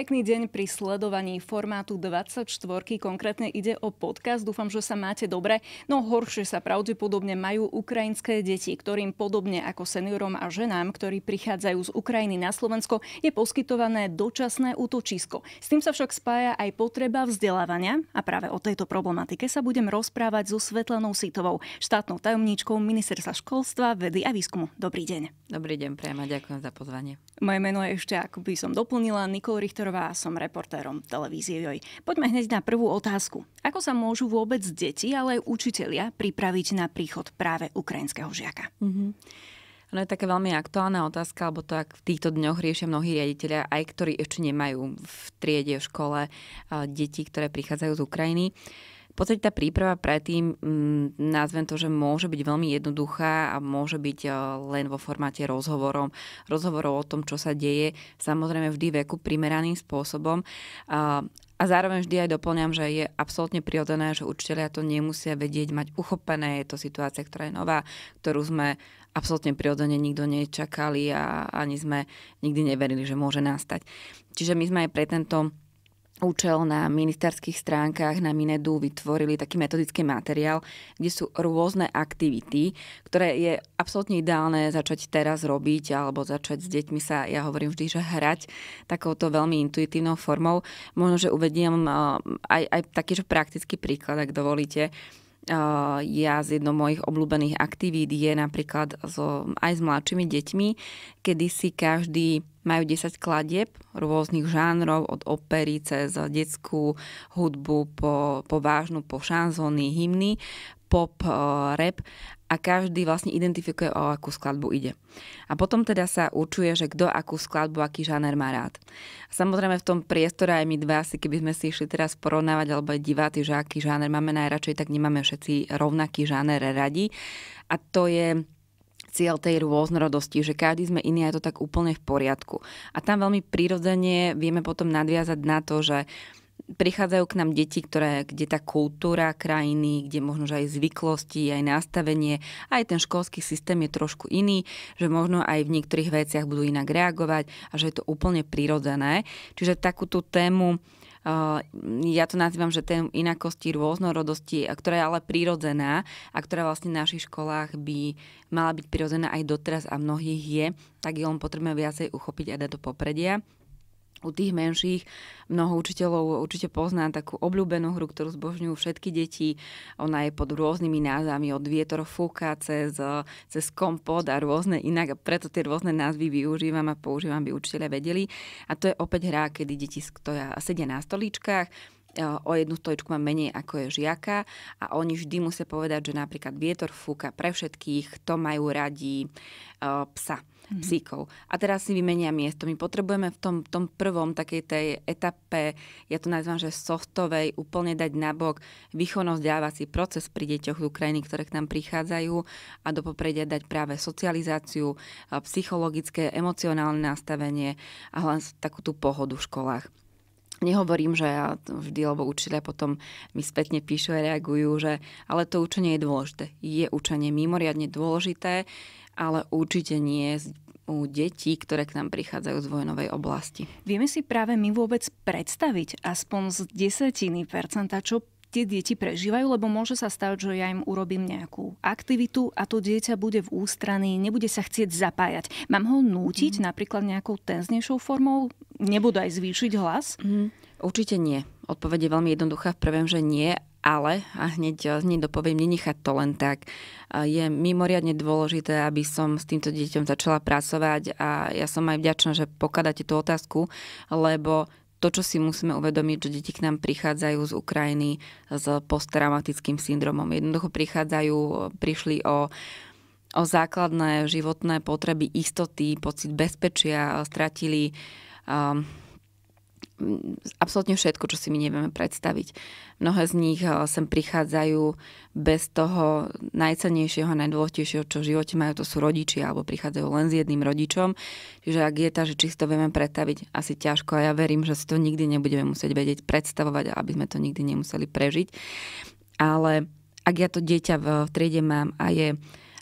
Pekný deň pri sledovaní formátu 24, konkrétne ide o podcast. Dúfam, že sa máte dobre, no horšie sa pravdepodobne majú ukrajinské deti, ktorým podobne ako seniorom a ženám, ktorí prichádzajú z Ukrajiny na Slovensko, je poskytované dočasné útočisko. S tým sa však spája aj potreba vzdelávania a práve o tejto problematike sa budem rozprávať so Svetlanou Sitovou, štátnou tajomníčkou ministerstva školstva, vedy a výskumu. Dobrý deň. Dobrý deň, priama ďakujem za pozvanie. Moje meno je ešte, ako by som doplnila, Nikol Richter a som reportérom televízie Joj. Poďme hneď na prvú otázku. Ako sa môžu vôbec deti, ale aj učitelia pripraviť na príchod práve ukrajinského žiaka? Mm-hmm. No je taká veľmi aktuálna otázka, alebo to, ak v týchto dňoch riešia mnohí riaditeľia, aj ktorí ešte nemajú v triede, v škole deti, ktoré prichádzajú z Ukrajiny. Uh, podstate tá príprava predtým, m, mm, nazvem to, že môže byť veľmi jednoduchá a môže byť eh, len vo formáte rozhovorom, rozhovorov o tom, čo sa deje, samozrejme vždy veku primeraným spôsobom. A zároveň vždy aj doplňam, že je absolútne prirodzené, že učiteľia to nemusia vedieť mať uchopené. Je to situácia, ktorá je nová, ktorú sme absolútne prirodzene nikto nečakali a ani sme nikdy neverili, že môže nastať. Čiže my sme aj pre tento účel na ministerských stránkach na Minedu vytvorili taký metodický materiál, kde sú rôzne aktivity, ktoré je absolútne ideálne začať teraz robiť alebo začať s deťmi sa, ja hovorím vždy, že hrať takouto veľmi intuitívnou formou. Možno, že uvediem aj, aj taký, že praktický príklad, ak dovolíte. Ja z jednou mojich obľúbených aktivít je napríklad so, aj s mladšími deťmi, kedy si každý majú 10 kladieb rôznych žánrov, od opery cez detskú hudbu po, po vážnu, po šanzóny, hymny, pop, eh, rap a každý vlastne identifikuje, o akú skladbu ide. A potom teda sa určuje, že kto akú skladbu, aký žáner má rád. samozrejme v tom priestore aj my dva si, keby sme si išli teraz porovnávať alebo diváci, že aký žáner máme najradšej, tak nemáme všetci rovnaký žáner radi. A to je cieľ tej rôznorodosti, že každý sme iný a je to tak úplne v poriadku. A tam veľmi prirodzene vieme potom nadviazať na to, že prichádzajú k nám deti, ktoré, kde tá kultúra krajiny, kde možno že aj zvyklosti, aj nastavenie, aj ten školský systém je trošku iný, že možno aj v niektorých veciach budú inak reagovať a že je to úplne prirodzené. Čiže takúto tému Eh, ja to nazývam, že ten inakosti, rôznorodosti, ktorá je ale prirodzená a ktorá vlastne v našich školách by mala byť prirodzená aj doteraz a mnohých je, tak je len potrebné viacej uchopiť a dať do popredia. U tých menších mnoho učiteľov určite pozná takú obľúbenú hru, ktorú zbožňujú všetky deti. Ona je pod rôznymi názvami, od vietor fúka cez, cez kompot a rôzne inak. Preto tie rôzne názvy využívam a používam, aby učiteľe vedeli. A to je opäť hra, kedy deti stoja, sedia na stoličkách o jednu stoličku má menej ako je žiaka a oni vždy musia povedať, že napríklad vietor fúka pre všetkých, to majú radi e, psa, mm-hmm. psíkov. A teraz si vymenia miesto. My potrebujeme v tom, tom prvom takej tej etape, ja to nazývam, že softovej, úplne dať nabok výchovno vzdelávací proces pri deťoch z Ukrajiny, ktoré k nám prichádzajú a do popredia dať práve socializáciu, e, psychologické, emocionálne nastavenie a hlavne takú tú pohodu v školách. Nehovorím, že ja vždy, lebo učiteľia potom mi spätne píšu a reagujú, že ale to učenie je dôležité. Je učenie mimoriadne dôležité, ale určite nie u detí, ktoré k nám prichádzajú z vojnovej oblasti. Vieme si práve my vôbec predstaviť aspoň z desetiny percenta, čo tie deti prežívajú, lebo môže sa stať, že ja im urobím nejakú aktivitu a to dieťa bude v ústraní, nebude sa chcieť zapájať. Mám ho nútiť mm. napríklad nejakou tenznejšou formou? Nebudú aj zvýšiť hlas? Mm. Určite nie. Odpovede je veľmi jednoduchá v prvom, že nie, ale, a hneď, hneď dopoviem, nenechať to len tak. Je mimoriadne dôležité, aby som s týmto dieťom začala pracovať a ja som aj vďačná, že pokladáte tú otázku, lebo to, čo si musíme uvedomiť, že deti k nám prichádzajú z Ukrajiny s posttraumatickým syndromom. Jednoducho prichádzajú, prišli o o základné životné potreby, istoty, pocit bezpečia, stratili um, absolútne všetko, čo si my nevieme predstaviť. Mnohé z nich eh, sem prichádzajú bez toho najcennejšieho, najdôležitejšieho, čo v živote majú, to sú rodičia, alebo prichádzajú len s jedným rodičom. Čiže ak je tá, že či si to vieme predstaviť, asi ťažko a ja verím, že si to nikdy nebudeme musieť vedieť predstavovať, aby sme to nikdy nemuseli prežiť. Ale ak ja to dieťa v triede mám a je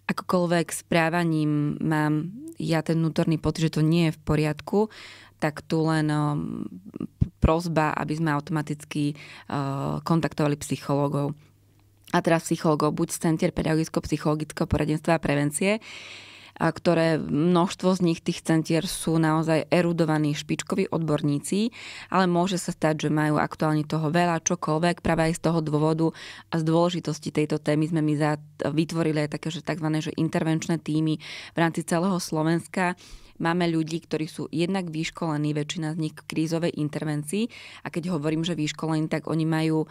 akokoľvek správaním mám ja ten vnútorný pocit, že to nie je v poriadku, tak tu len um, prozba, aby sme automaticky uh, kontaktovali psychológov. A teraz psychológov buď z Centier pedagogicko-psychologického poradenstva a prevencie, a ktoré množstvo z nich, tých centier, sú naozaj erudovaní špičkoví odborníci, ale môže sa stať, že majú aktuálne toho veľa, čokoľvek. Práve aj z toho dôvodu a z dôležitosti tejto témy sme my vytvorili aj také, že tzv. Že intervenčné týmy v rámci celého Slovenska, Máme ľudí, ktorí sú jednak vyškolení, väčšina z nich v krízovej intervencii a keď hovorím, že vyškolení, tak oni majú e,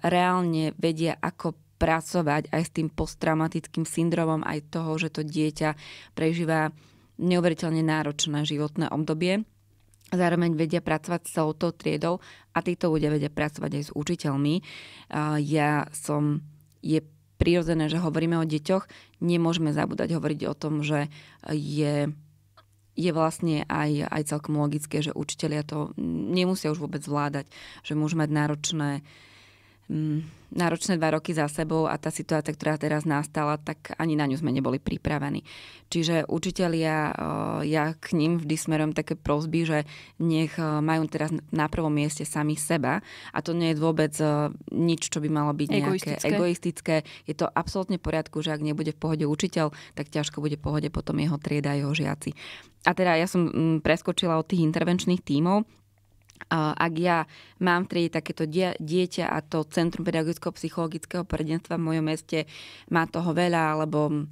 reálne vedia, ako pracovať aj s tým posttraumatickým syndromom, aj toho, že to dieťa prežíva neuveriteľne náročné životné obdobie. Zároveň vedia pracovať s tou triedou a títo ľudia vedia pracovať aj s učiteľmi. E, ja som, je prirodzené, že hovoríme o deťoch, nemôžeme zabúdať hovoriť o tom, že je je vlastne aj, aj celkom logické, že učitelia to nemusia už vôbec vládať, že môžu mať náročné uh, mm, náročné dva roky za sebou a tá situácia, ktorá teraz nastala, tak ani na ňu sme neboli pripravení. Čiže učitelia, ja k ním vždy smerom také prosby, že nech majú teraz na prvom mieste sami seba a to nie je vôbec nič, čo by malo byť nejaké egoistické. egoistické. Je to absolútne v poriadku, že ak nebude v pohode učiteľ, tak ťažko bude v pohode potom jeho trieda a jeho žiaci. A teda ja som mm, preskočila od tých intervenčných tímov ak ja mám v triede takéto dieťa a to Centrum pedagogicko psychologického prdenstva v mojom meste má toho veľa, alebo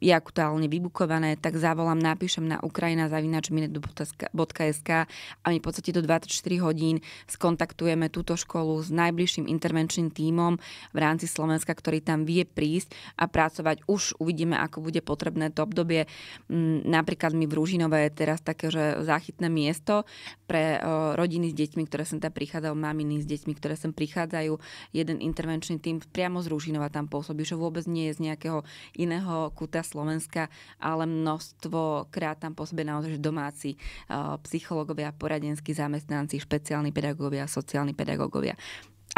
je aktuálne vybukované, tak zavolám, napíšem na Ukrajina ukrajina.minet.sk a my v podstate do 24 hodín skontaktujeme túto školu s najbližším intervenčným tímom v rámci Slovenska, ktorý tam vie prísť a pracovať. Už uvidíme, ako bude potrebné to obdobie. Mm, napríklad mi v Rúžinové je teraz také, že záchytné miesto pre e, rodiny s deťmi, ktoré sem tam prichádzajú, maminy s deťmi, ktoré sem prichádzajú. Jeden intervenčný tím priamo z Rúžinova tam pôsobí, že vôbec nie je z nejakého iného kúta Slovenska, ale množstvo krát tam pôsobia naozaj domáci eh, psychológovia, poradenskí zamestnanci, špeciálni pedagógovia, sociálni pedagógovia.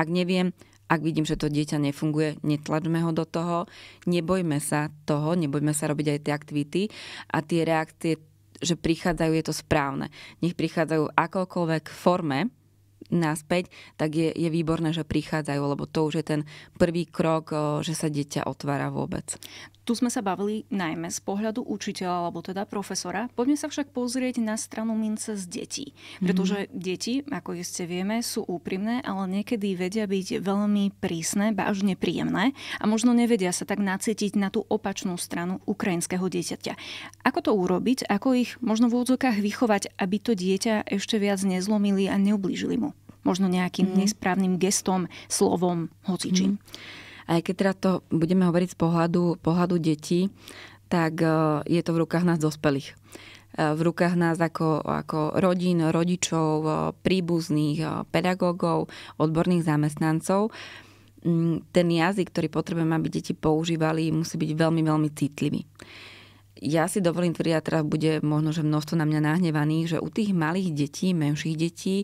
Ak neviem, ak vidím, že to dieťa nefunguje, netlačme ho do toho, nebojme sa toho, nebojme sa robiť aj tie aktivity a tie reakcie, že prichádzajú, je to správne. Nech prichádzajú v akokoľvek forme, naspäť, tak je, je výborné, že prichádzajú, lebo to už je ten prvý krok, eh, že sa dieťa otvára vôbec. Tu sme sa bavili najmä z pohľadu učiteľa alebo teda profesora. Poďme sa však pozrieť na stranu mince z detí. Mhm. Pretože mm-hmm. deti, ako ste vieme, sú úprimné, ale niekedy vedia byť veľmi prísne, ba až nepríjemné a možno nevedia sa tak nacítiť na tú opačnú stranu ukrajinského dieťaťa. Ako to urobiť? Ako ich možno v úvodzokách vychovať, aby to dieťa ešte viac nezlomili a neublížili mu? Možno nejakým mm-hmm. nesprávnym gestom, slovom, hocičím. Mm-hmm. Aj keď teda to budeme hovoriť z pohľadu, pohľadu detí, tak e, je to v rukách nás dospelých. E, v rukách nás ako, ako rodín, rodičov, e, príbuzných, pedagógov, odborných zamestnancov. Mm, ten jazyk, ktorý potrebujeme, aby deti používali, musí byť veľmi, veľmi citlivý ja si dovolím tvrdiť, a teraz bude možno, že množstvo na mňa nahnevaných, že u tých malých detí, menších detí,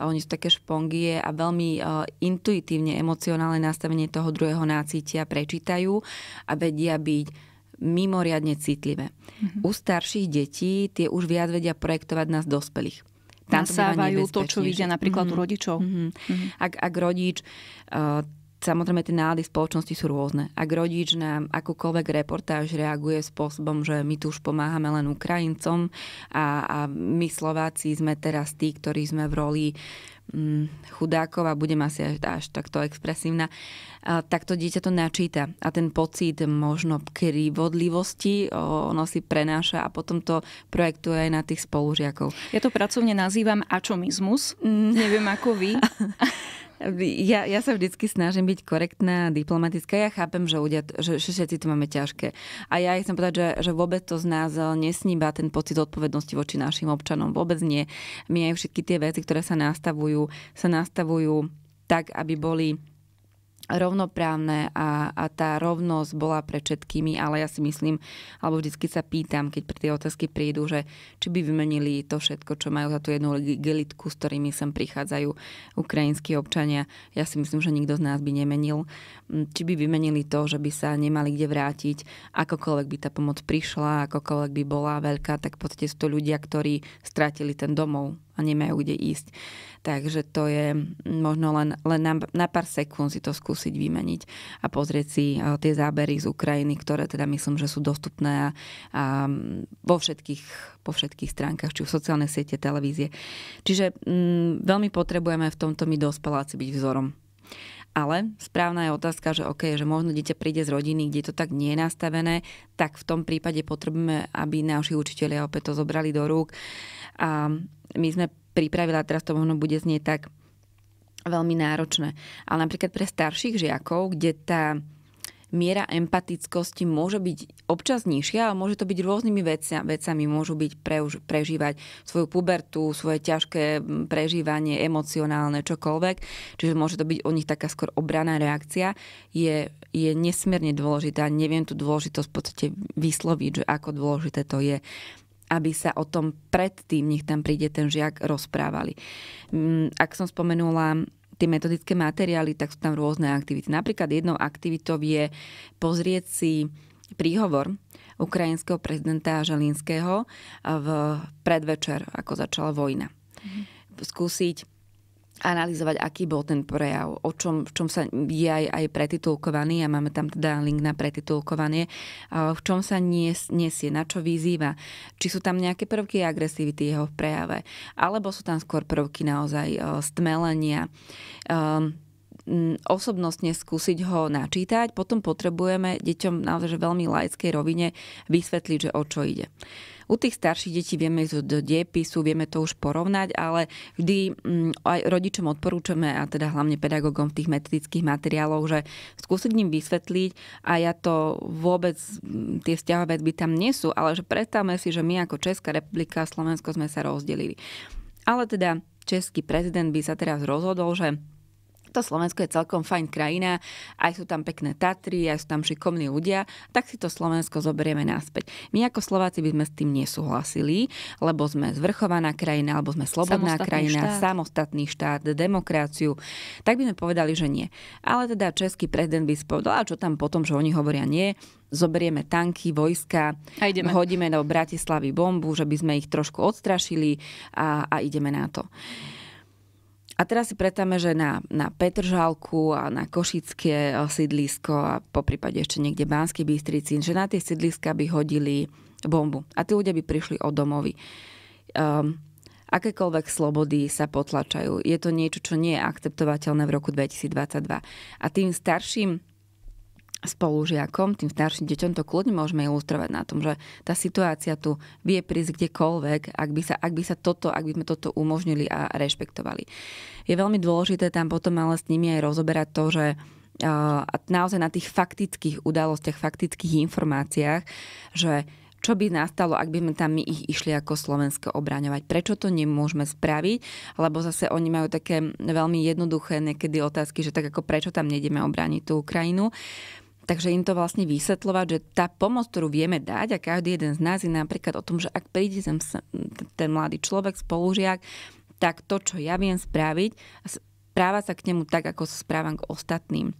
oni sú také špongie a veľmi e, intuitívne emocionálne nastavenie toho druhého nácítia prečítajú a vedia byť mimoriadne citlivé. Mm-hmm. U starších detí tie už viac vedia projektovať nás dospelých. Tam Nasávajú to, čo vidia napríklad mm-hmm. u mhm. rodičov. Mm-hmm. Mm-hmm. Ak, ak rodič uh, Samozrejme, tie nálady spoločnosti sú rôzne. Ak rodič na akúkoľvek reportáž reaguje spôsobom, že my tu už pomáhame len Ukrajincom a, a my Slováci sme teraz tí, ktorí sme v roli mm, chudákov a budem asi až, až takto expresívna, a, tak to dieťa to načíta. A ten pocit možno krivodlivosti, ono si prenáša a potom to projektuje aj na tých spolužiakov. Ja to pracovne nazývam ačomizmus. Mm. Neviem ako vy. Ja, ja sa vždycky snažím byť korektná, diplomatická. Ja chápem, že, ľudia, že, že všetci to máme ťažké. A ja chcem povedať, že, že vôbec to z nás eh, nesníba ten pocit odpovednosti voči našim občanom. Vôbec nie. My aj všetky tie veci, ktoré sa nastavujú, sa nastavujú tak, aby boli rovnoprávne a, a tá rovnosť bola pre všetkými, ale ja si myslím, alebo vždycky sa pýtam, keď pri tie otázky prídu, že či by vymenili to všetko, čo majú za tú jednu gelitku, s ktorými sem prichádzajú ukrajinskí občania. Ja si myslím, že nikto z nás by nemenil. Mm, či by vymenili to, že by sa nemali kde vrátiť, akokoľvek by tá pomoc prišla, akokoľvek by bola veľká, tak v podstate sú to ľudia, ktorí strátili ten domov a nemajú kde ísť. Takže to je možno len, len na, na pár sekúnd si to skúsiť vymeniť a pozrieť si eh, tie zábery z Ukrajiny, ktoré teda myslím, že sú dostupné a, a vo všetkých, po všetkých stránkach, či v sociálnej siete, televízie. Čiže m, mm, veľmi potrebujeme v tomto my dospeláci byť vzorom. Ale správna je otázka, že OK, že možno dieťa príde z rodiny, kde to tak nie je nastavené, tak v tom prípade potrebujeme, aby naši učiteľia opäť to zobrali do rúk a my sme a teraz to možno bude znieť tak veľmi náročné. Ale napríklad pre starších žiakov, kde tá miera empatickosti môže byť občas nižšia, ale môže to byť rôznymi vecami. Môžu byť preuž, prežívať svoju pubertu, svoje ťažké prežívanie emocionálne, čokoľvek. Čiže môže to byť o nich taká skôr obraná reakcia. Je, je nesmierne dôležitá. Neviem tú dôležitosť v podstate vysloviť, že ako dôležité to je aby sa o tom predtým, nech tam príde ten žiak, rozprávali. Mm, ak som spomenula tie metodické materiály, tak sú tam rôzne aktivity. Napríklad jednou aktivitou je pozrieť si príhovor ukrajinského prezidenta Žalinského v predvečer, ako začala vojna. Mhm. Skúsiť analyzovať, aký bol ten prejav, o čom, v čom sa je aj, aj pretitulkovaný a máme tam teda link na pretitulkovanie, v čom sa nies, nesie, na čo vyzýva, či sú tam nejaké prvky agresivity jeho v prejave, alebo sú tam skôr prvky naozaj e, stmelenia. Um, osobnostne skúsiť ho načítať, potom potrebujeme deťom naozaj veľmi laickej rovine vysvetliť, že o čo ide. U tých starších detí vieme ísť do diepisu, vieme to už porovnať, ale vždy mm, aj rodičom odporúčame a teda hlavne pedagógom v tých metodických materiáloch, že skúsiť im vysvetliť a ja to vôbec, mm, tie vzťahové by tam nie sú, ale že predstavme si, že my ako Česká republika a Slovensko sme sa rozdelili. Ale teda český prezident by sa teraz rozhodol, že to Slovensko je celkom fajn krajina, aj sú tam pekné Tatry, aj sú tam šikovní ľudia, tak si to Slovensko zoberieme naspäť. My ako Slováci by sme s tým nesúhlasili, lebo sme zvrchovaná krajina, alebo sme slobodná samostatný krajina, štát. samostatný štát, demokraciu. Tak by sme povedali, že nie. Ale teda český prezident by spovedal, povedal, a čo tam potom, že oni hovoria nie, zoberieme tanky, vojska, a ideme. hodíme do Bratislavy bombu, že by sme ich trošku odstrašili a, a ideme na to. A teraz si predstavme, že na, na Petržalku a na Košické eh, sídlisko a poprípade ešte niekde Bánsky Bystrici, že na tie sídliska by hodili bombu a tí ľudia by prišli o domovy. Um, akékoľvek slobody sa potlačajú. Je to niečo, čo nie je akceptovateľné v roku 2022. A tým starším spolužiakom, tým starším deťom, to kľudne môžeme ilustrovať na tom, že tá situácia tu vie prísť kdekoľvek, ak by sa, ak by sa toto, ak by sme toto umožnili a rešpektovali. Je veľmi dôležité tam potom ale s nimi aj rozoberať to, že a naozaj na tých faktických udalostiach, faktických informáciách, že čo by nastalo, ak by sme tam my ich išli ako Slovensko obraňovať. Prečo to nemôžeme spraviť? Lebo zase oni majú také veľmi jednoduché niekedy otázky, že tak ako prečo tam nejdeme obrániť tú Ukrajinu. Takže im to vlastne vysvetľovať, že tá pomoc, ktorú vieme dať a každý jeden z nás je napríklad o tom, že ak príde sem ten mladý človek, spolužiak, tak to, čo ja viem spraviť, správa sa k nemu tak, ako sa správam k ostatným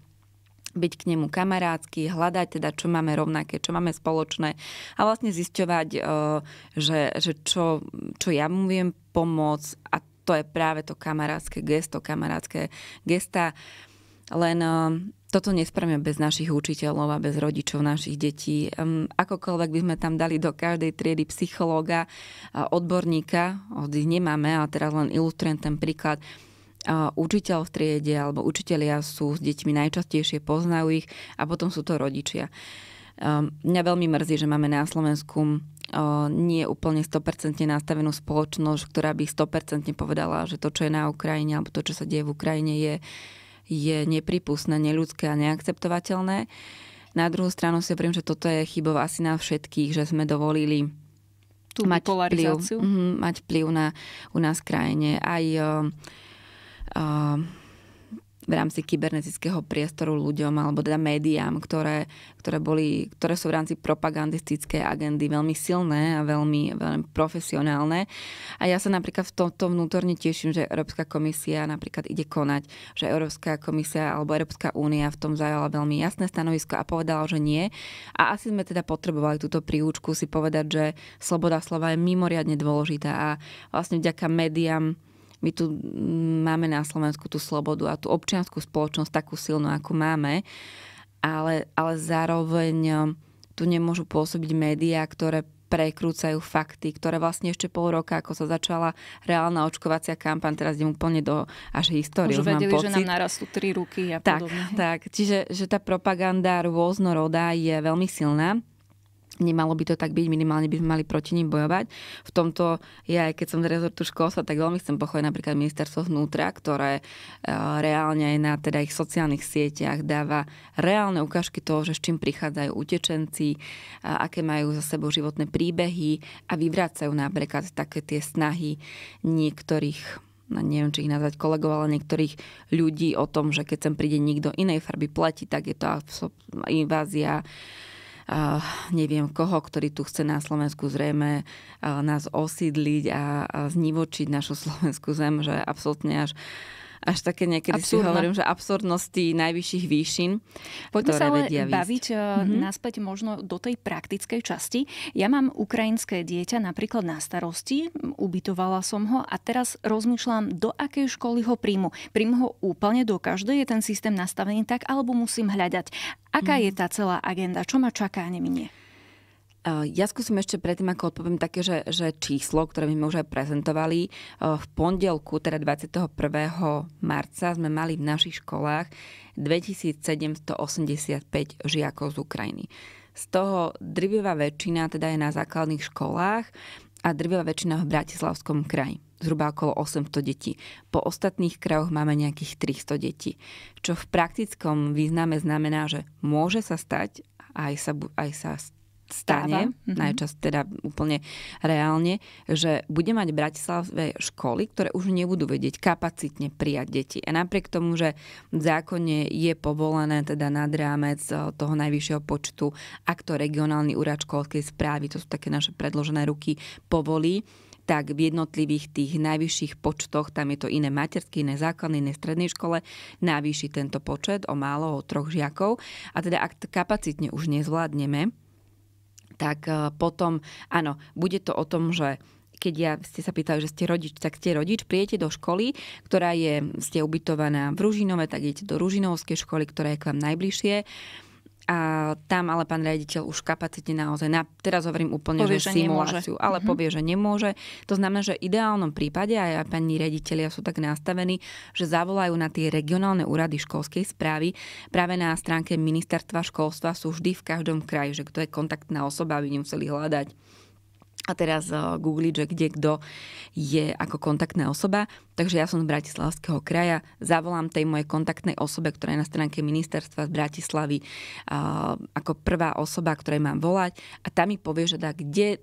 byť k nemu kamarátsky, hľadať teda, čo máme rovnaké, čo máme spoločné a vlastne zisťovať, eh, že, že čo, čo ja mu viem pomôcť a to je práve to kamarátske gesto, kamarátske gesta. Len eh, toto nespravíme bez našich učiteľov a bez rodičov našich detí. Akokoľvek by sme tam dali do každej triedy psychológa, odborníka, od ich nemáme, ale teraz len ilustrujem ten príklad, učiteľ v triede alebo učitelia sú s deťmi najčastejšie, poznajú ich a potom sú to rodičia. Mňa veľmi mrzí, že máme na Slovensku nie úplne 100% nastavenú spoločnosť, ktorá by 100% povedala, že to, čo je na Ukrajine alebo to, čo sa deje v Ukrajine, je je nepripustné, neľudské a neakceptovateľné. Na druhú stranu si hovorím, že toto je chybou asi na všetkých, že sme dovolili tú mať polarizáciu. Vplyv, mm, mať vplyv na u nás krajine. Aj uh, uh, v rámci kybernetického priestoru ľuďom alebo teda médiám, ktoré, ktoré, boli, ktoré sú v rámci propagandistickej agendy veľmi silné a veľmi, veľmi profesionálne. A ja sa napríklad v tomto vnútorne teším, že Európska komisia napríklad ide konať, že Európska komisia alebo Európska únia v tom zajala veľmi jasné stanovisko a povedala, že nie. A asi sme teda potrebovali túto príučku si povedať, že sloboda slova je mimoriadne dôležitá a vlastne vďaka médiám my tu mm, máme na Slovensku tú slobodu a tú občianskú spoločnosť takú silnú, ako máme, ale, ale zároveň e, tu nemôžu pôsobiť médiá, ktoré prekrúcajú fakty, ktoré vlastne ešte pol roka, ako sa začala reálna očkovacia kampaň, teraz idem úplne do až histórie. Už vedeli, mám pocit. že nám narastú tri ruky a tak, podobne. Tak, čiže že tá propaganda rôznorodá je veľmi silná Nemalo by to tak byť, minimálne by sme mali proti ním bojovať. V tomto ja, aj keď som z rezortu školstva, tak veľmi chcem pochovať napríklad ministerstvo vnútra, ktoré eh, reálne aj na teda ich sociálnych sieťach dáva reálne ukážky toho, že s čím prichádzajú utečenci, eh, aké majú za sebou životné príbehy a vyvracajú napríklad také tie snahy niektorých no neviem, či ich nazvať kolegov, ale niektorých ľudí o tom, že keď sem príde nikto inej farby pleti, tak je to invázia neviem koho, ktorý tu chce na Slovensku zrejme nás osídliť a, a znivočiť našu slovenskú zem, že absolútne až až také niekedy Absurdno. si hovorím, že absurdnosti najvyšších výšin. Poďme sa ale baviť mm-hmm. naspäť možno do tej praktickej časti. Ja mám ukrajinské dieťa napríklad na starosti, ubytovala som ho a teraz rozmýšľam, do akej školy ho príjmu. Príjmu ho úplne do každej, je ten systém nastavený tak, alebo musím hľadať. Aká mm-hmm. je tá celá agenda? Čo ma čaká, neminie? Eh, ja skúsim ešte predtým, ako odpoviem také, že, že číslo, ktoré sme už aj prezentovali. Eh, v pondelku, teda 21. marca, sme mali v našich školách 2785 žiakov z Ukrajiny. Z toho drvivá väčšina teda je na základných školách a drvivá väčšina v Bratislavskom kraji zhruba okolo 800 detí. Po ostatných krajoch máme nejakých 300 detí. Čo v praktickom význame znamená, že môže sa stať, aj sa, aj sa stane, mm-hmm. najčas teda úplne reálne, že bude mať Bratislavské školy, ktoré už nebudú vedieť kapacitne prijať deti. A napriek tomu, že v zákone je povolené teda nad rámec eh, toho najvyššieho počtu, ak to regionálny úrad školskej správy, to sú také naše predložené ruky, povolí, tak v jednotlivých tých najvyšších počtoch, tam je to iné materské, iné základné, iné strednej škole, navýši tento počet o málo, o troch žiakov. A teda ak kapacitne už nezvládneme, tak e, potom, áno, bude to o tom, že keď ja, ste sa pýtali, že ste rodič, tak ste rodič, prijete do školy, ktorá je, ste ubytovaná v Ružinove, tak idete do Ružinovskej školy, ktorá je k vám najbližšie a tam ale pán riaditeľ už kapacite naozaj, na, teraz hovorím úplne, povie, že, že simuláciu, nemôže. ale mm-hmm. povie, že nemôže. To znamená, že v ideálnom prípade aj pani riaditeľia sú tak nastavení, že zavolajú na tie regionálne úrady školskej správy. Práve na stránke ministerstva školstva sú vždy v každom kraji, že kto je kontaktná osoba, aby nemuseli hľadať a teraz uh, eh, googliť, že kde kto je ako kontaktná osoba. Takže ja som z Bratislavského kraja, zavolám tej mojej kontaktnej osobe, ktorá je na stránke ministerstva z Bratislavy uh, ako prvá osoba, ktorej mám volať a tam mi povie, že da, kde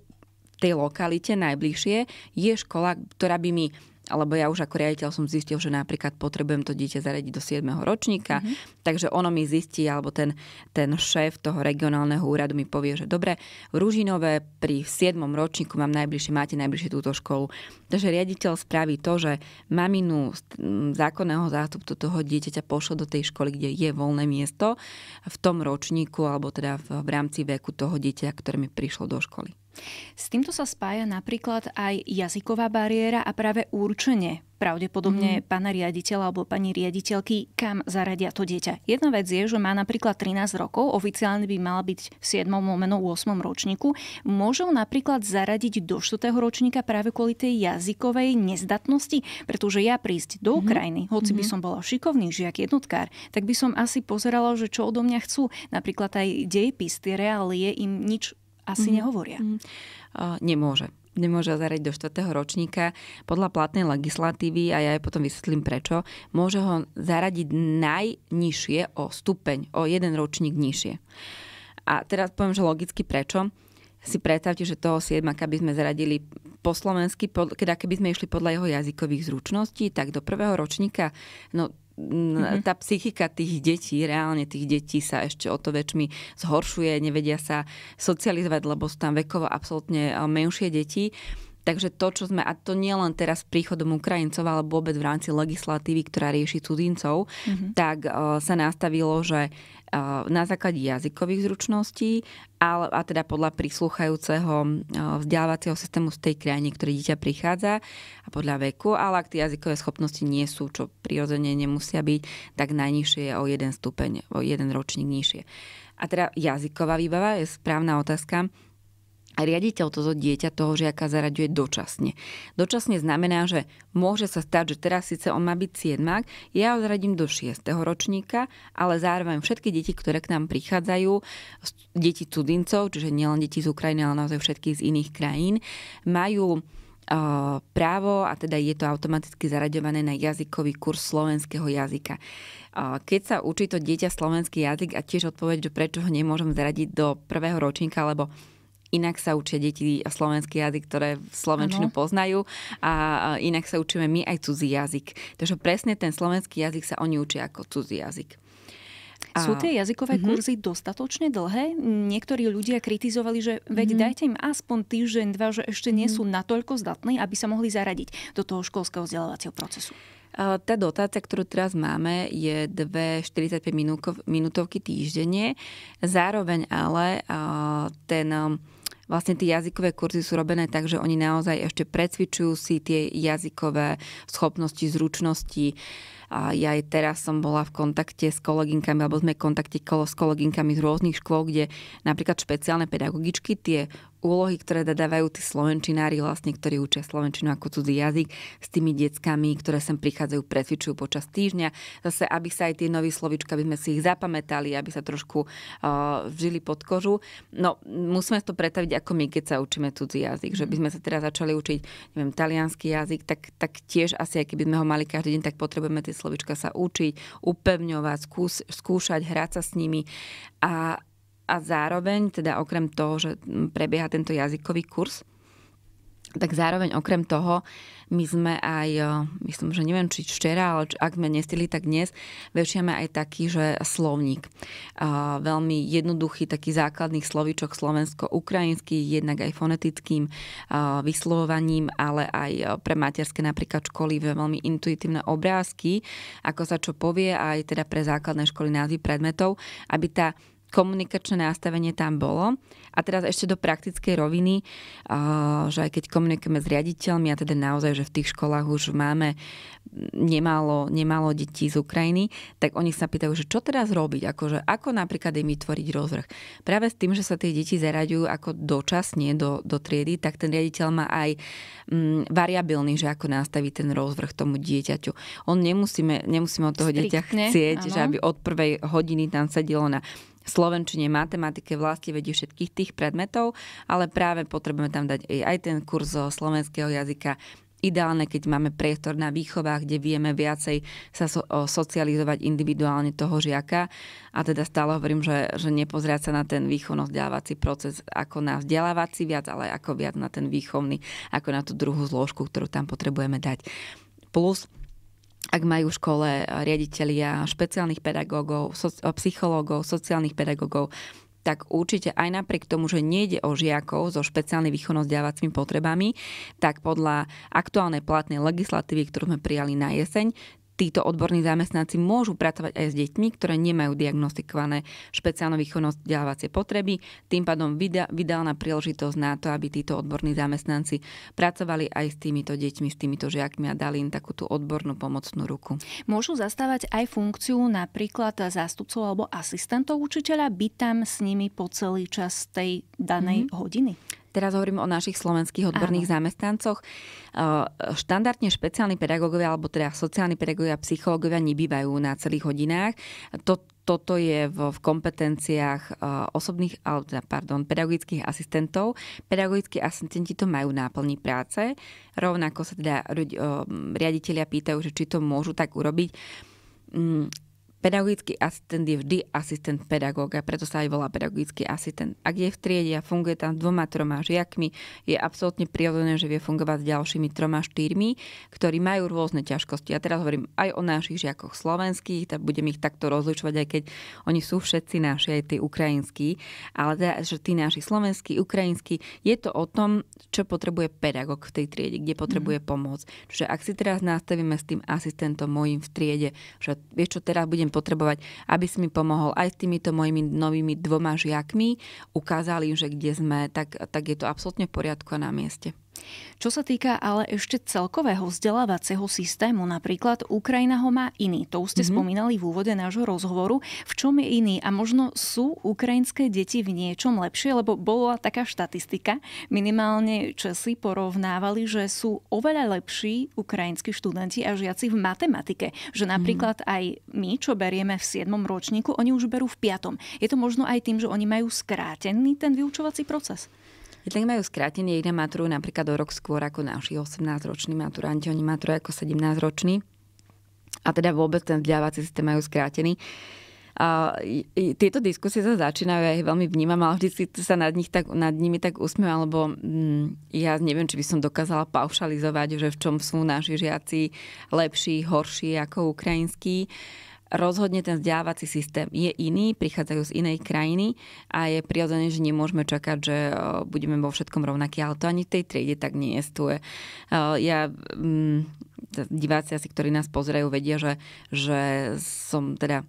v tej lokalite najbližšie je škola, ktorá by mi alebo ja už ako riaditeľ som zistil, že napríklad potrebujem to dieťa zaradiť do 7. ročníka, mm-hmm. takže ono mi zistí, alebo ten, ten šéf toho regionálneho úradu mi povie, že dobre, v Ružinové pri 7. ročníku mám najbližšie, máte najbližšie túto školu. Takže riaditeľ spraví to, že maminu zákonného zástupcu toho dieťaťa pošle do tej školy, kde je voľné miesto v tom ročníku, alebo teda v, v rámci veku toho dieťa, ktoré mi prišlo do školy. S týmto sa spája napríklad aj jazyková bariéra a práve určenie pravdepodobne mm. pána riaditeľa alebo pani riaditeľky, kam zaradia to dieťa. Jedna vec je, že má napríklad 13 rokov, oficiálne by mala byť v 7. lomeno 8. ročníku. Môžu napríklad zaradiť do 4. ročníka práve kvôli tej jazykovej nezdatnosti, pretože ja prísť do mhm. Ukrajiny, mm. hoci mm. by mhm. som bola šikovný žiak, jednotkár, tak by som asi pozerala, že čo odo mňa chcú. Napríklad aj dejpis, tie reálie im nič asi mm. nehovoria. Mm. Uh, nemôže nemôže zaradiť do 4. ročníka podľa platnej legislatívy a ja aj potom vysvetlím prečo, môže ho zaradiť najnižšie o stupeň, o jeden ročník nižšie. A teraz poviem, že logicky prečo. Si predstavte, že toho 7, by sme zaradili po slovensky, keď keby sme išli podľa jeho jazykových zručností, tak do prvého ročníka, no mm-hmm. tá psychika tých detí, reálne tých detí sa ešte o to väčšmi zhoršuje, nevedia sa socializovať, lebo sú tam vekovo absolútne eh, menšie deti. Takže to, čo sme, a to nie len teraz príchodom Ukrajincov, ale vôbec v rámci legislatívy, ktorá rieši cudzincov, mm-hmm. tak uh, sa nastavilo, že na základe jazykových zručností ale, a teda podľa prísluchajúceho vzdelávacieho systému z tej krajiny, ktorý dieťa prichádza a podľa veku, ale ak tie jazykové schopnosti nie sú, čo prirodzene nemusia byť, tak najnižšie je o jeden stupeň, o jeden ročník nižšie. A teda jazyková výbava je správna otázka a riaditeľ toto dieťa toho žiaka zaraďuje dočasne. Dočasne znamená, že môže sa stať, že teraz síce on má byť siedmák, ja ho zaradím do 6. ročníka, ale zároveň všetky deti, ktoré k nám prichádzajú, deti cudzincov, čiže nielen deti z Ukrajiny, ale naozaj všetky z iných krajín, majú e, právo a teda je to automaticky zaraďované na jazykový kurz slovenského jazyka. E, keď sa učí to dieťa slovenský jazyk a tiež odpoveď, že prečo ho nemôžem zaradiť do prvého ročníka, lebo inak sa učia deti slovenský jazyk, ktoré slovenčinu ano. poznajú a inak sa učíme my aj cudzí jazyk. Takže presne ten slovenský jazyk sa oni učia ako cudzí jazyk. A... Sú tie jazykové mm-hmm. kurzy dostatočne dlhé? Niektorí ľudia kritizovali, že veď mm-hmm. dajte im aspoň týždeň, dva, že ešte nie mm-hmm. sú natoľko zdatní, aby sa mohli zaradiť do toho školského vzdelávacieho procesu. Tá dotácia, ktorú teraz máme, je dve 45 minútovky týždenne. Zároveň ale ten Vlastne tie jazykové kurzy sú robené tak, že oni naozaj ešte precvičujú si tie jazykové schopnosti, zručnosti. A ja aj teraz som bola v kontakte s koleginkami, alebo sme v kontakte s koleginkami z rôznych škôl, kde napríklad špeciálne pedagogičky tie úlohy, ktoré dávajú tí slovenčinári, vlastne, ktorí učia slovenčinu ako cudzí jazyk, s tými deckami, ktoré sem prichádzajú, precvičujú počas týždňa. Zase, aby sa aj tie nové slovička, aby sme si ich zapamätali, aby sa trošku uh, vžili pod kožu. No, musíme to pretaviť ako my, keď sa učíme cudzí jazyk. Že by sme sa teraz začali učiť, neviem, talianský jazyk, tak, tak tiež asi, aj keby sme ho mali každý deň, tak potrebujeme tie slovička sa učiť, upevňovať, skúšať, hrať sa s nimi. A, a zároveň, teda okrem toho, že prebieha tento jazykový kurz, tak zároveň okrem toho my sme aj, eh, myslím, že neviem, či včera, ale ak sme nestili, tak dnes vešiame aj taký, že slovník. Eh, veľmi jednoduchý taký základných slovíčok slovensko-ukrajinský, jednak aj fonetickým eh, vyslovovaním, ale aj pre materské napríklad školy veľmi intuitívne obrázky, ako sa čo povie, aj teda pre základné školy názvy predmetov, aby tá komunikačné nastavenie tam bolo. A teraz ešte do praktickej roviny, že aj keď komunikujeme s riaditeľmi, a teda naozaj, že v tých školách už máme nemálo, nemálo detí z Ukrajiny, tak oni sa pýtajú, že čo teraz robiť, akože, ako napríklad im vytvoriť rozvrh. Práve s tým, že sa tie deti zaraďujú ako dočasne do, do triedy, tak ten riaditeľ má aj mm, variabilný, že ako nastaviť ten rozvrh tomu dieťaťu. On nemusíme, nemusíme od toho dieťa chcieť, áno. že aby od prvej hodiny tam sedelo na slovenčine, matematike, vlasti vedie všetkých tých predmetov, ale práve potrebujeme tam dať aj ten kurz zo slovenského jazyka, ideálne, keď máme priestor na výchovách, kde vieme viacej sa so, socializovať individuálne toho žiaka. A teda stále hovorím, že, že nepozerať sa na ten výchovno-vzdelávací proces ako na vzdelávací viac, ale ako viac na ten výchovný, ako na tú druhú zložku, ktorú tam potrebujeme dať. Plus ak majú v škole riaditeľia špeciálnych pedagógov, so, psychológov, sociálnych pedagógov, tak určite aj napriek tomu, že nejde o žiakov so špeciálne výchovno-vzdelávacími potrebami, tak podľa aktuálnej platnej legislatívy, ktorú sme prijali na jeseň, títo odborní zamestnanci môžu pracovať aj s deťmi, ktoré nemajú diagnostikované špeciálne výchovno vzdelávacie potreby. Tým pádom vydálna príležitosť na to, aby títo odborní zamestnanci pracovali aj s týmito deťmi, s týmito žiakmi a dali im takú tú odbornú pomocnú ruku. Môžu zastávať aj funkciu napríklad zástupcov alebo asistentov učiteľa, byť tam s nimi po celý čas tej danej mm-hmm. hodiny? Teraz hovorím o našich slovenských odborných Áno. zamestnancoch. Eh, štandardne špeciálni pedagógovia, alebo teda sociálni pedagógovia, psychológovia nebývajú na celých hodinách. To, toto je v, v kompetenciách eh, osobných, alebo teda, pardon, pedagogických asistentov. Pedagogickí asistenti to majú náplní práce. Rovnako sa teda eh, riaditeľia pýtajú, že či to môžu tak urobiť mm, Pedagogický asistent je vždy asistent pedagóga, preto sa aj volá pedagogický asistent. Ak je v triede a funguje tam s dvoma, troma žiakmi, je absolútne prirodzené, že vie fungovať s ďalšími troma, štyrmi, ktorí majú rôzne ťažkosti. Ja teraz hovorím aj o našich žiakoch slovenských, tak budem ich takto rozlišovať, aj keď oni sú všetci naši, aj tí ukrajinskí, ale teda, že tí naši slovenskí, ukrajinskí, je to o tom, čo potrebuje pedagóg v tej triede, kde potrebuje mm. pomoc. Čiže ak si teraz nastavíme s tým asistentom mojim v triede, že vieš čo, teraz budem potrebovať, aby si mi pomohol aj s týmito mojimi novými dvoma žiakmi, ukázali im, že kde sme, tak, tak je to absolútne v poriadku a na mieste. Čo sa týka ale ešte celkového vzdelávacieho systému, napríklad Ukrajina ho má iný. To už ste mm-hmm. spomínali v úvode nášho rozhovoru. V čom je iný? A možno sú ukrajinské deti v niečom lepšie? Lebo bola taká štatistika, minimálne Česi porovnávali, že sú oveľa lepší ukrajinskí študenti a žiaci v matematike. Že mhm. napríklad mm-hmm. aj my, čo berieme v 7. ročníku, oni už berú v 5. Je to možno aj tým, že oni majú skrátený ten vyučovací proces? Jednak majú skrátenie, jedna maturujú napríklad o rok skôr ako naši 18-roční maturanti, oni maturujú ako 17-roční. A teda vôbec ten vzdelávací systém majú skrátený. A tieto diskusie sa začínajú, ja ich veľmi vnímam, ale vždy sa nad, nich tak, nad nimi tak usmiem, alebo hm, ja neviem, či by som dokázala paušalizovať, že v čom sú naši žiaci lepší, horší ako ukrajinskí rozhodne ten vzdelávací systém je iný, prichádzajú z inej krajiny a je prirodzené, že nemôžeme čakať, že e, budeme vo všetkom rovnakí, ale to ani v tej triede tak nie je. E, ja mm, diváci asi, ktorí nás pozerajú, vedia, že, že som teda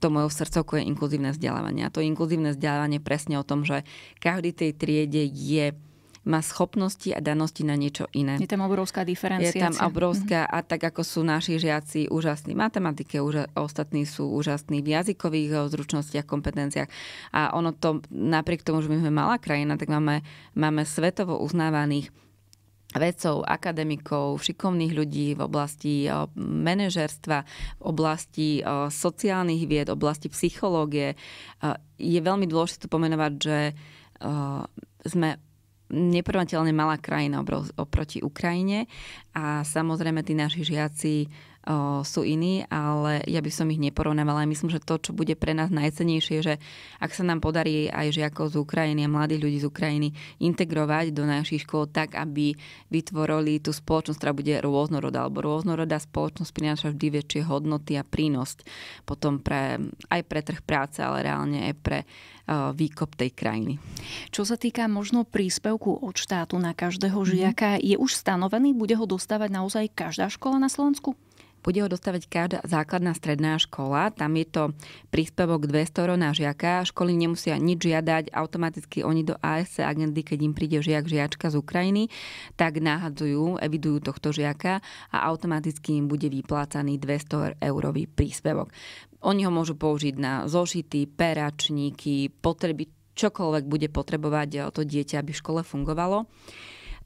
to mojou srdcovkou je inkluzívne vzdelávanie. A to inkluzívne vzdelávanie presne o tom, že každý tej triede je má schopnosti a danosti na niečo iné. Je tam obrovská diferencia. Je tam obrovská mm-hmm. a tak ako sú naši žiaci úžasní v matematike, úža, ostatní sú úžasní v jazykových eh, zručnostiach, kompetenciách. A ono to, napriek tomu, že my sme malá krajina, tak máme, máme svetovo uznávaných vedcov, akademikov, šikovných ľudí v oblasti eh, manažerstva, v oblasti eh, sociálnych vied, oblasti psychológie. Je veľmi dôležité pomenovať, že sme neporovnateľne malá krajina oproti Ukrajine a samozrejme tí naši žiaci sú iní, ale ja by som ich neporovnávala. Myslím, že to, čo bude pre nás najcenejšie, že ak sa nám podarí aj žiakov z Ukrajiny a mladých ľudí z Ukrajiny integrovať do našich škôl tak, aby vytvorili tú spoločnosť, ktorá bude rôznorodá, alebo rôznorodá spoločnosť prináša vždy väčšie hodnoty a prínosť. potom pre, aj pre trh práce, ale reálne aj pre výkop tej krajiny. Čo sa týka možno príspevku od štátu na každého mhm. žiaka, mm-hmm. je už stanovený? Bude ho dostávať naozaj každá škola na Slovensku? bude ho dostávať každá základná stredná škola. Tam je to príspevok 200 eur na žiaka. Školy nemusia nič žiadať. Automaticky oni do ASC agendy, keď im príde žiak, žiačka z Ukrajiny, tak nahadzujú, evidujú tohto žiaka a automaticky im bude vyplácaný 200 eurový príspevok. Oni ho môžu použiť na zošity, peračníky, potreby, čokoľvek bude potrebovať to dieťa, aby v škole fungovalo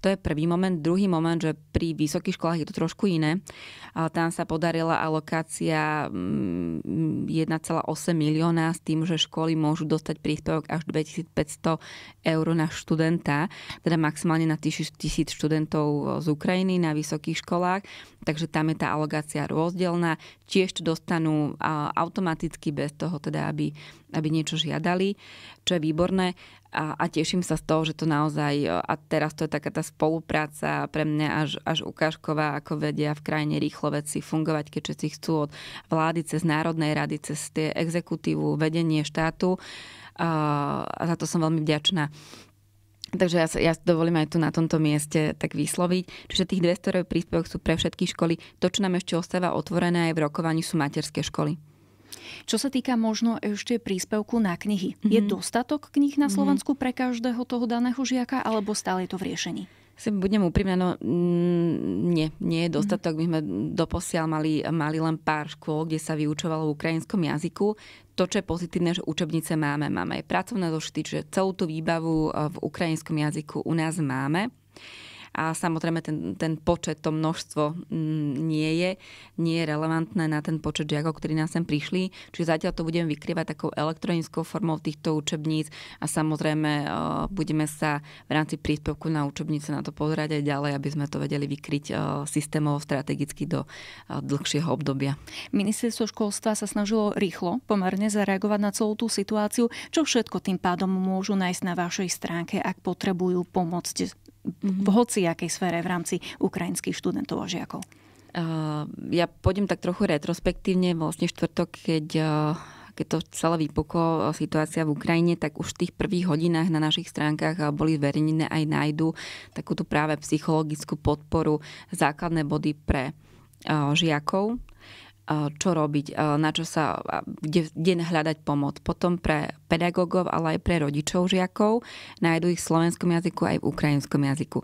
to je prvý moment. Druhý moment, že pri vysokých školách je to trošku iné. Tam sa podarila alokácia 1,8 mm, milióna s tým, že školy môžu dostať príspevok až 2500 eur na študenta, teda maximálne na 1000 študentov z Ukrajiny na vysokých školách. Takže tam je tá alokácia rozdielna. Tiež to dostanú automaticky bez toho, teda aby, aby niečo žiadali, čo je výborné a, a teším sa z toho, že to naozaj, e, a teraz to je taká tá spolupráca pre mňa až, až ukážková, ako vedia v krajine rýchlo veci fungovať, keďže si chcú od vlády cez Národnej rady, cez tie exekutívu, vedenie štátu. E, a za to som veľmi vďačná. Takže ja, ja dovolím aj tu na tomto mieste tak vysloviť. Čiže tých 200 príspevok sú pre všetky školy. To, čo nám ešte ostáva otvorené aj v rokovaní, sú materské školy. Čo sa týka možno ešte príspevku na knihy, mm-hmm. je mhm. dostatok kníh na mhm. Slovensku mm-hmm. pre každého toho daného žiaka, alebo stále je to v riešení? Si budem úprimná, no mm, nie, nie je dostatok. Mhm. My sme doposiaľ mali, mali len pár škôl, kde sa vyučovalo v ukrajinskom jazyku. To, čo je pozitívne, že učebnice máme. Máme aj pracovné zošity, čiže celú tú výbavu eh, v ukrajinskom jazyku u nás máme a samozrejme ten, ten počet, to množstvo mm, nie je, nie je relevantné na ten počet žiakov, ktorí nás sem prišli. Čiže zatiaľ to budeme vykrývať takou elektronickou formou týchto učebníc a samozrejme eh, budeme sa v rámci príspevku na učebnice na to pozerať aj ďalej, aby sme to vedeli vykryť eh, systémovo strategicky do eh, dlhšieho obdobia. Ministerstvo školstva sa snažilo rýchlo, pomerne zareagovať na celú tú situáciu. Čo všetko tým pádom môžu nájsť na vašej stránke, ak potrebujú pomôcť v mm-hmm. hoci v hociakej sfére v rámci ukrajinských študentov a žiakov? Uh, ja pôjdem tak trochu retrospektívne, vlastne štvrtok, keď uh, keď to celé vypuklo uh, situácia v Ukrajine, tak už v tých prvých hodinách na našich stránkach boli zverejnené aj nájdu takúto práve psychologickú podporu, základné body pre žiakov čo robiť, na čo sa, kde, kde hľadať pomoc. Potom pre pedagógov, ale aj pre rodičov žiakov. Nájdu ich v slovenskom jazyku aj v ukrajinskom jazyku.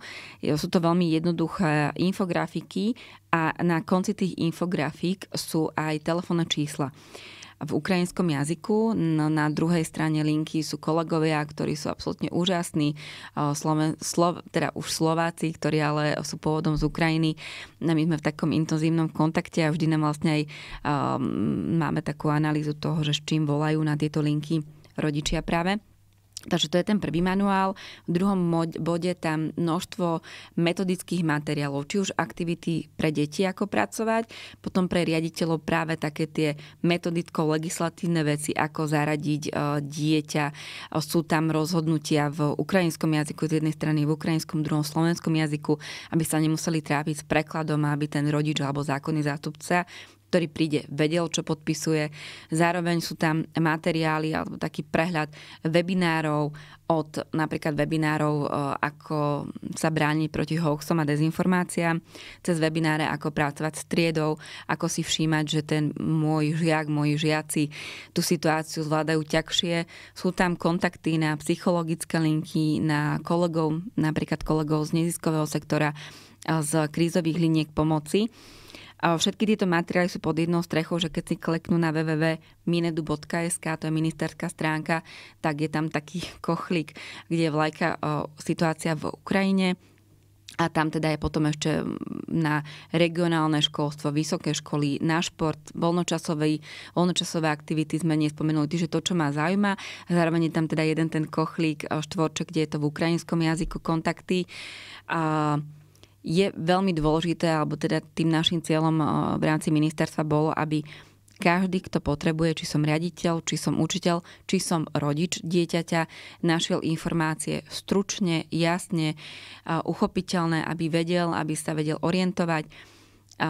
Sú to veľmi jednoduché infografiky a na konci tých infografík sú aj telefónne čísla v ukrajinskom jazyku. No, na druhej strane linky sú kolegovia, ktorí sú absolútne úžasní, Sloven, Slo, teda už Slováci, ktorí ale sú pôvodom z Ukrajiny. No, my sme v takom intenzívnom kontakte a vždy nám vlastne aj um, máme takú analýzu toho, že s čím volajú na tieto linky rodičia práve. Takže to je ten prvý manuál. V druhom bode tam množstvo metodických materiálov, či už aktivity pre deti, ako pracovať, potom pre riaditeľov práve také tie metodicko-legislatívne veci, ako zaradiť e, dieťa. E, sú tam rozhodnutia v ukrajinskom jazyku, z jednej strany v ukrajinskom, druhom slovenskom jazyku, aby sa nemuseli trápiť s prekladom, aby ten rodič alebo zákonný zástupca ktorý príde, vedel, čo podpisuje. Zároveň sú tam materiály alebo taký prehľad webinárov od napríklad webinárov, e, ako sa brániť proti hoaxom a dezinformáciám, cez webináre, ako pracovať s triedou, ako si všímať, že ten môj žiak, moji žiaci tú situáciu zvládajú ťažšie. Sú tam kontakty na psychologické linky, na kolegov, napríklad kolegov z neziskového sektora, e, z krízových liniek pomoci Všetky tieto materiály sú pod jednou strechou, že keď si kleknú na www.minedu.sk, to je ministerská stránka, tak je tam taký kochlík, kde je vlajka situácia v Ukrajine, a tam teda je potom ešte na regionálne školstvo, vysoké školy, na šport, voľnočasové, voľnočasové aktivity sme nespomenuli, čiže to, čo ma zaujíma. Zároveň je tam teda jeden ten kochlík, štvorček, kde je to v ukrajinskom jazyku, kontakty. A je veľmi dôležité, alebo teda tým našim cieľom eh, v rámci ministerstva bolo, aby každý, kto potrebuje, či som riaditeľ, či som učiteľ, či som rodič dieťaťa, našiel informácie stručne, jasne, eh, uchopiteľné, aby vedel, aby sa vedel orientovať. Eh,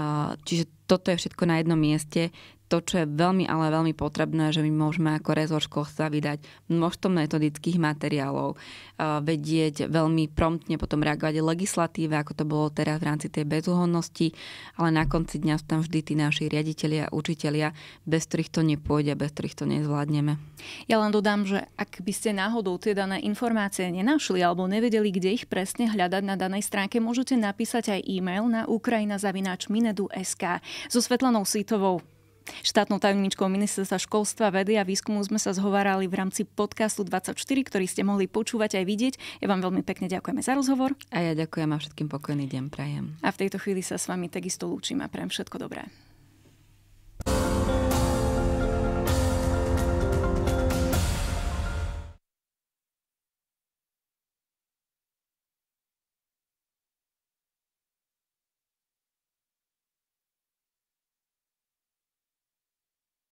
čiže toto je všetko na jednom mieste to, čo je veľmi, ale veľmi potrebné, že my môžeme ako rezor školstva vydať množstvo metodických materiálov, eh, vedieť veľmi promptne potom reagovať legislatíve, ako to bolo teraz v rámci tej bezúhodnosti, ale na konci dňa sú tam vždy tí naši riaditeľi a učitelia, bez ktorých to nepôjde, bez ktorých to nezvládneme. Ja len dodám, že ak by ste náhodou tie dané informácie nenašli alebo nevedeli, kde ich presne hľadať na danej stránke, môžete napísať aj e-mail na ukrajinazavináčminedu.sk. So Svetlanou Sýtovou štátnou tajomničkou ministerstva školstva, vedy a výskumu sme sa zhovárali v rámci podcastu 24, ktorý ste mohli počúvať aj vidieť. Ja vám veľmi pekne ďakujeme za rozhovor. A ja ďakujem a všetkým pokojný deň prajem. A v tejto chvíli sa s vami takisto lúčim a prajem všetko dobré.